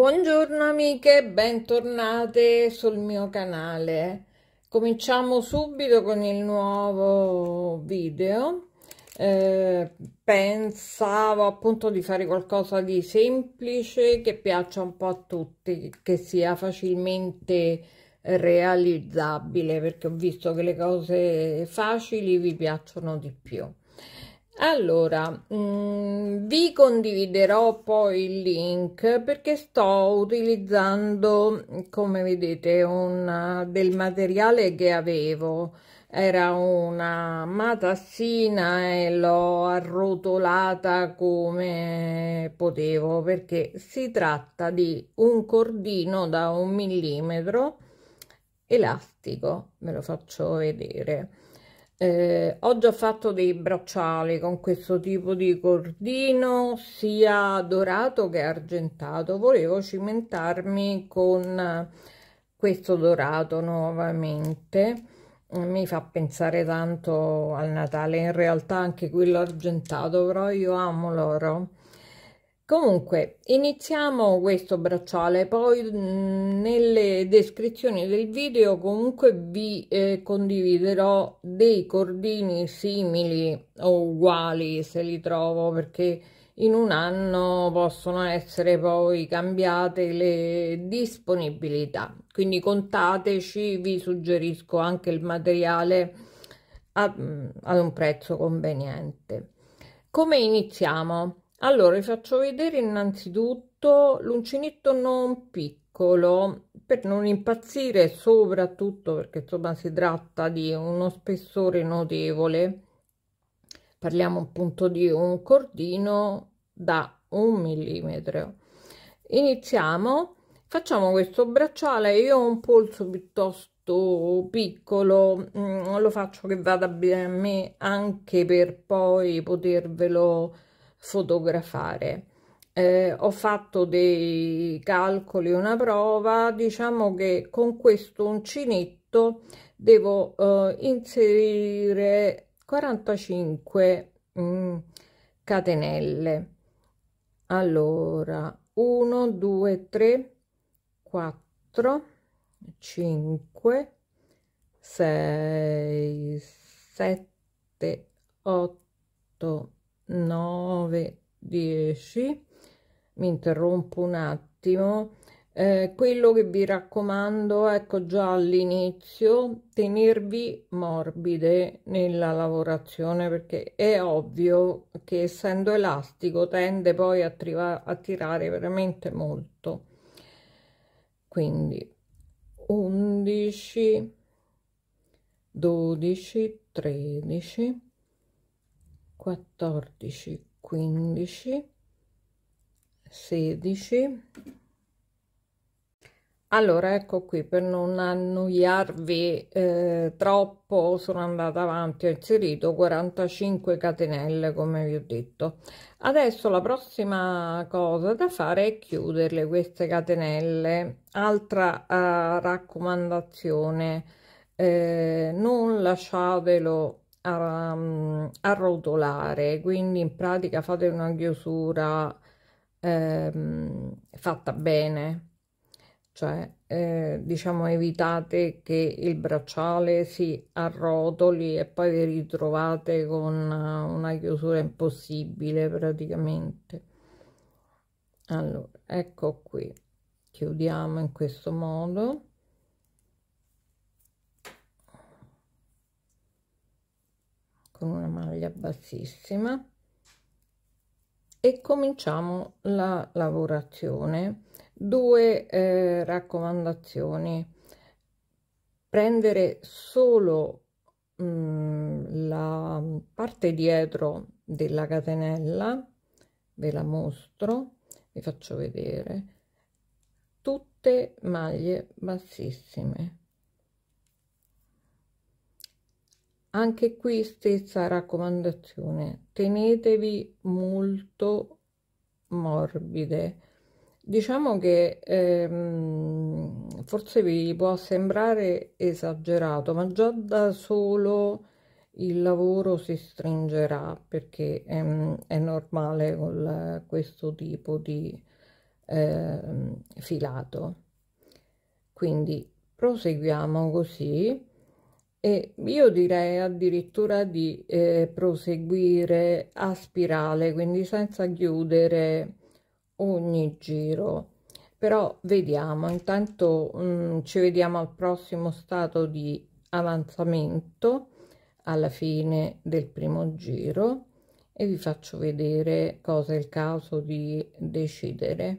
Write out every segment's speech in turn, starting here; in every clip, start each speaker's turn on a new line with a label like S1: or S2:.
S1: Buongiorno amiche, bentornate sul mio canale. Cominciamo subito con il nuovo video. Eh, pensavo appunto di fare qualcosa di semplice che piaccia un po' a tutti, che sia facilmente realizzabile, perché ho visto che le cose facili vi piacciono di più. Allora, mh, mm, vi condividerò poi il link perché sto utilizzando, come vedete, un, del materiale che avevo. Era una matassina e l'ho arrotolata come potevo perché si tratta di un cordino da un millimetro elastico, ve lo faccio vedere eh, ho già fatto dei bracciali con questo tipo di cordino sia dorato che argentato volevo cimentarmi con eh, questo dorato nuovamente eh, mi fa pensare tanto al Natale in realtà anche quello argentato però io amo l'oro Comunque, iniziamo questo bracciale, poi mh, mm, nelle descrizioni del video comunque vi eh, condividerò dei cordini simili o uguali se li trovo perché in un anno possono essere poi cambiate le disponibilità. Quindi contateci, vi suggerisco anche il materiale a, mm, ad un prezzo conveniente. Come iniziamo? Allora, vi faccio vedere innanzitutto l'uncinetto non piccolo per non impazzire soprattutto perché insomma si tratta di uno spessore notevole. Parliamo appunto di un cordino da un millimetro. Iniziamo, facciamo questo bracciale, io ho un polso piuttosto piccolo, mm, lo faccio che vada bene a me anche per poi potervelo fotografare. Eh, ho fatto dei calcoli, una prova, diciamo che con questo uncinetto devo eh, inserire 45 mh, mm, catenelle. Allora, 1, 2, 3, 4, 5, 6, 7, 8, 9 10 mi interrompo un attimo eh, quello che vi raccomando ecco già all'inizio tenervi morbide nella lavorazione perché è ovvio che essendo elastico tende poi a, a tirare veramente molto quindi 11 12 13 14 15 16 allora ecco qui per non annoiarvi eh, troppo sono andata avanti ho inserito 45 catenelle come vi ho detto adesso la prossima cosa da fare è chiuderle queste catenelle altra eh, raccomandazione eh, non lasciatelo arrotolare mm, quindi in pratica fate una chiusura ehm, fatta bene cioè eh, diciamo evitate che il bracciale si arrotoli e poi vi ritrovate con eh, una chiusura impossibile praticamente allora ecco qui chiudiamo in questo modo con una maglia bassissima e cominciamo la lavorazione due eh, raccomandazioni prendere solo mm, la parte dietro della catenella ve la mostro vi faccio vedere tutte maglie bassissime anche qui stessa raccomandazione tenetevi molto morbide diciamo che ehm, forse vi può sembrare esagerato ma già da solo il lavoro si stringerà perché ehm, è normale con questo tipo di ehm, filato quindi proseguiamo così e io direi addirittura di eh, proseguire a spirale quindi senza chiudere ogni giro però vediamo intanto mh, mm, ci vediamo al prossimo stato di avanzamento alla fine del primo giro e vi faccio vedere cosa è il caso di decidere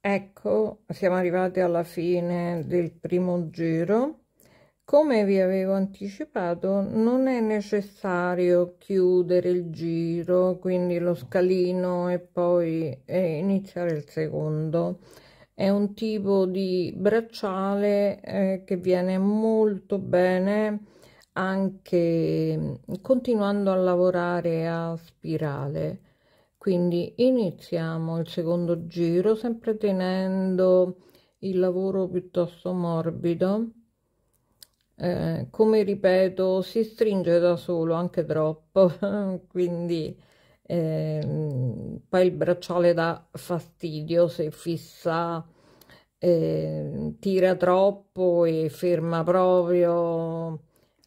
S1: ecco siamo arrivati alla fine del primo giro come vi avevo anticipato non è necessario chiudere il giro quindi lo scalino e poi eh, iniziare il secondo è un tipo di bracciale eh, che viene molto bene anche mm, continuando a lavorare a spirale quindi iniziamo il secondo giro sempre tenendo il lavoro piuttosto morbido eh, come ripeto si stringe da solo anche troppo quindi eh, poi il bracciale dà fastidio se fissa eh, tira troppo e ferma proprio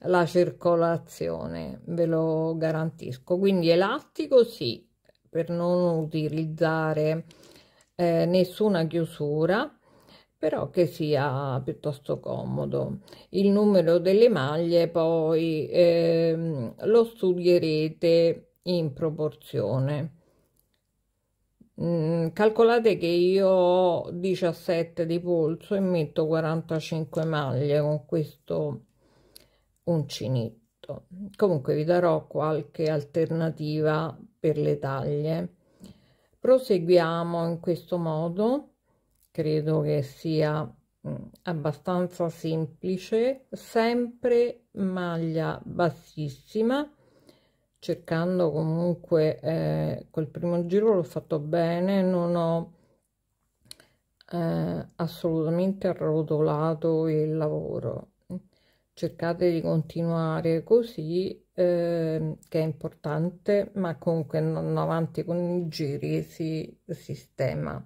S1: la circolazione ve lo garantisco quindi elastico sì per non utilizzare eh, nessuna chiusura però che sia piuttosto comodo. Il numero delle maglie poi ehm, lo studierete in proporzione. Mm, calcolate che io ho 17 di polso e metto 45 maglie con questo uncinetto. Comunque vi darò qualche alternativa per le taglie proseguiamo in questo modo credo che sia mm, abbastanza semplice sempre maglia bassissima cercando comunque eh, col primo giro l'ho fatto bene non ho eh, assolutamente arrotolato il lavoro cercate di continuare così eh, che è importante ma comunque andando avanti con i giri si sistema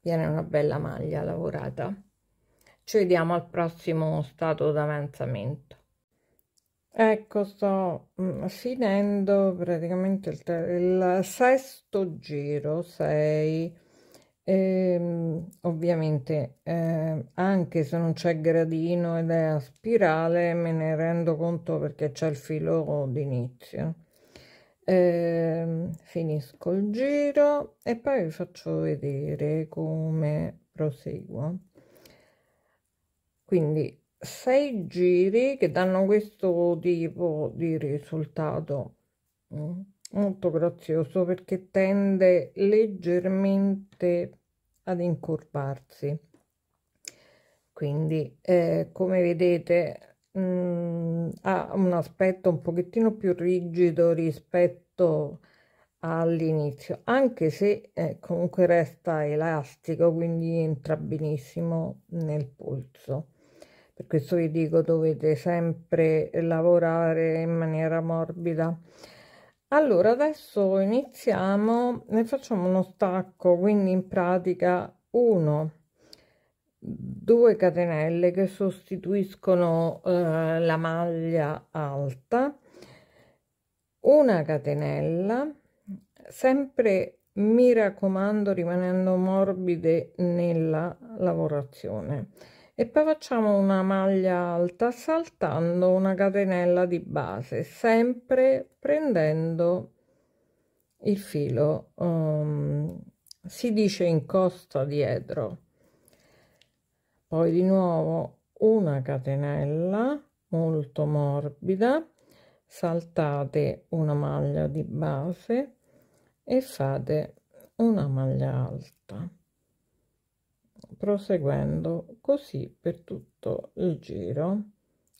S1: viene una bella maglia lavorata ci vediamo al prossimo stato d'avanzamento ecco sto mm, finendo praticamente il, il sesto giro 6 e, ehm, ovviamente eh, anche se non c'è gradino ed è a spirale me ne rendo conto perché c'è il filo d'inizio eh, finisco il giro e poi vi faccio vedere come proseguo quindi sei giri che danno questo tipo di risultato mm, molto grazioso perché tende leggermente ad incurvarsi quindi eh, come vedete mh, mm, ha un aspetto un pochettino più rigido rispetto all'inizio anche se eh, comunque resta elastico quindi entra benissimo nel polso per questo vi dico dovete sempre lavorare in maniera morbida allora adesso iniziamo ne facciamo uno stacco quindi in pratica 1 2 catenelle che sostituiscono eh, la maglia alta una catenella sempre mi raccomando rimanendo morbide nella lavorazione e poi facciamo una maglia alta saltando una catenella di base sempre prendendo il filo um, si dice in costa dietro poi di nuovo una catenella molto morbida saltate una maglia di base e fate una maglia alta proseguendo così per tutto il giro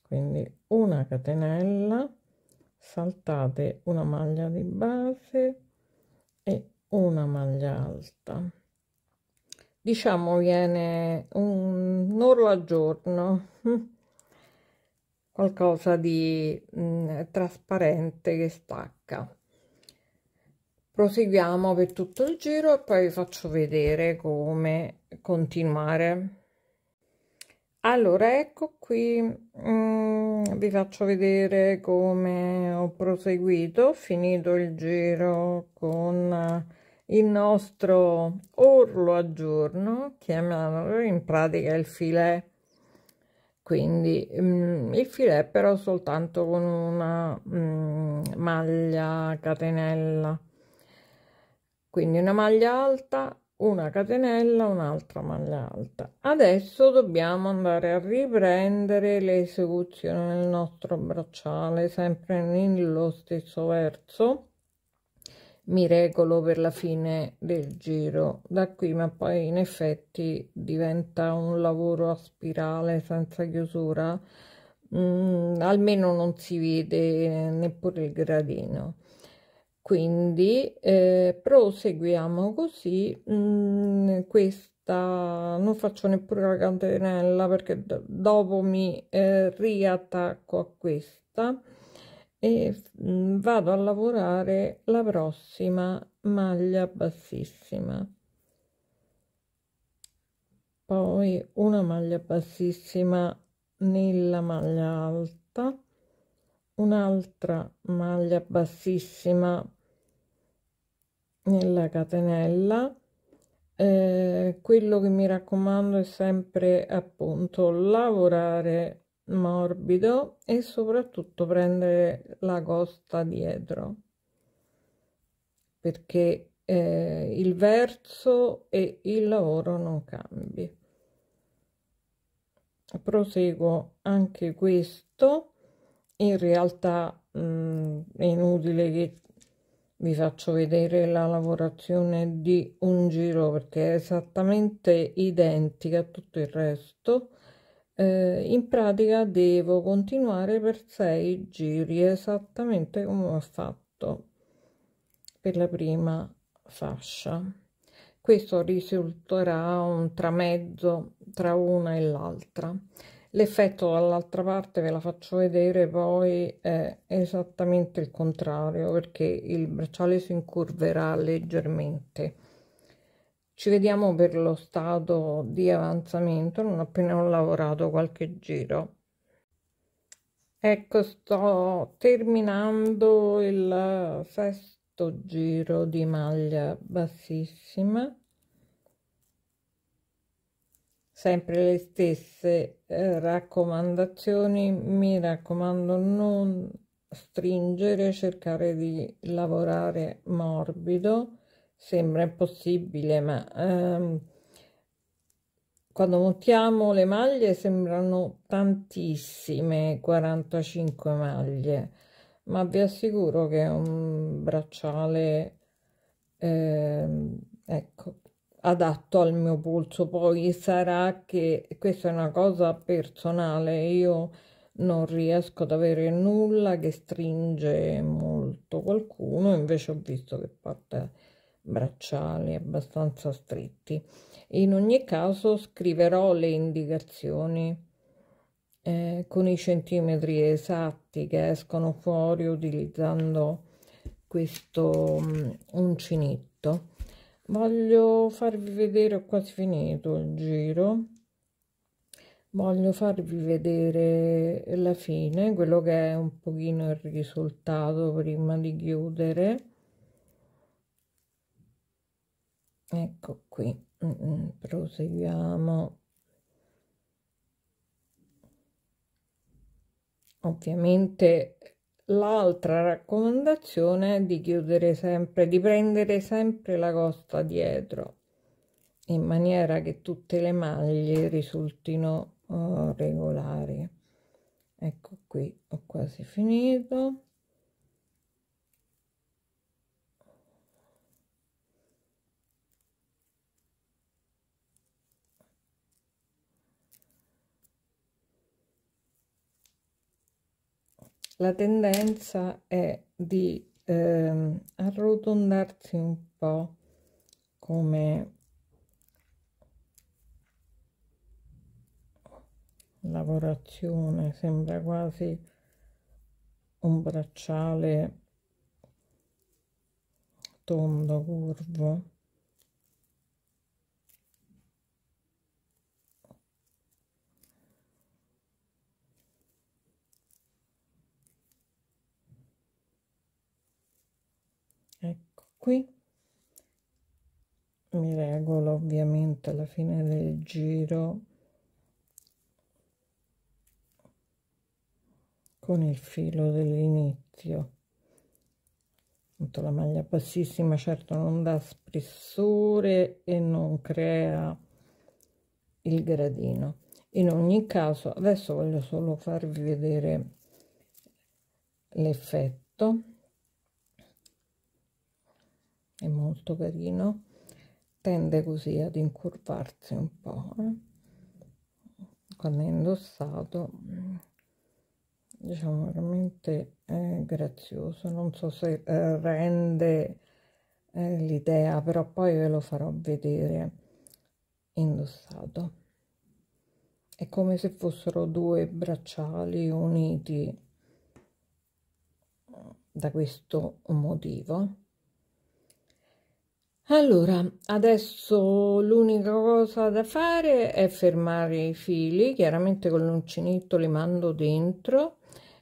S1: quindi una catenella saltate una maglia di base e una maglia alta diciamo viene un orlo al giorno qualcosa di mh, mm, trasparente che stacca proseguiamo per tutto il giro e poi vi faccio vedere come continuare allora ecco qui mm, vi faccio vedere come ho proseguito ho finito il giro con il nostro orlo a giorno chiamiamolo in pratica il filet quindi mm, il filet però soltanto con una mm, maglia catenella quindi una maglia alta una catenella un'altra maglia alta adesso dobbiamo andare a riprendere le esecuzioni del nostro bracciale sempre nello stesso verso mi regolo per la fine del giro da qui ma poi in effetti diventa un lavoro a spirale senza chiusura mm, almeno non si vede neppure il gradino quindi eh, proseguiamo così mh, mm, questa non faccio neppure la catenella perché dopo mi eh, riattacco a questa e mm, vado a lavorare la prossima maglia bassissima poi una maglia bassissima nella maglia alta un'altra maglia bassissima nella catenella eh, quello che mi raccomando è sempre appunto lavorare morbido e soprattutto prendere la costa dietro perché eh, il verso e il lavoro non cambi proseguo anche questo in realtà mh, mm, è inutile che vi faccio vedere la lavorazione di un giro perché è esattamente identica a tutto il resto eh, in pratica devo continuare per sei giri esattamente come ho fatto per la prima fascia questo risulterà un tramezzo tra una e l'altra l'effetto dall'altra parte ve la faccio vedere poi è esattamente il contrario perché il bracciale si incurverà leggermente ci vediamo per lo stato di avanzamento non appena ho lavorato qualche giro ecco sto terminando il sesto giro di maglia bassissima sempre le stesse eh, raccomandazioni mi raccomando non stringere cercare di lavorare morbido sembra impossibile ma ehm, quando montiamo le maglie sembrano tantissime 45 maglie ma vi assicuro che è un bracciale ehm, ecco adatto al mio polso poi sarà che questa è una cosa personale io non riesco ad avere nulla che stringe molto qualcuno invece ho visto che porta bracciali abbastanza stretti in ogni caso scriverò le indicazioni eh, con i centimetri esatti che escono fuori utilizzando questo um, uncinetto voglio farvi vedere ho quasi finito il giro voglio farvi vedere la fine quello che è un pochino il risultato prima di chiudere ecco qui proseguiamo ovviamente l'altra raccomandazione è di chiudere sempre di prendere sempre la costa dietro in maniera che tutte le maglie risultino uh, regolari ecco qui ho quasi finito la tendenza è di eh, arrotondarsi un po' come lavorazione sembra quasi un bracciale tondo curvo qui mi regolo ovviamente alla fine del giro con il filo dell'inizio Tanto la maglia bassissima certo non dà spessore e non crea il gradino in ogni caso adesso voglio solo farvi vedere l'effetto è molto carino tende così ad incurvarsi un po eh? quando è indossato diciamo veramente eh, grazioso non so se eh, rende eh, l'idea però poi ve lo farò vedere indossato è come se fossero due bracciali uniti da questo motivo allora, adesso l'unica cosa da fare è fermare i fili, chiaramente con l'uncinetto li mando dentro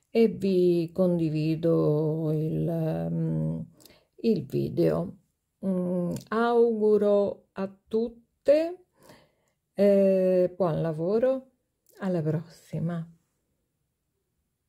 S1: e vi condivido il, mm, il video. Mm, auguro a tutte eh, buon lavoro, alla prossima!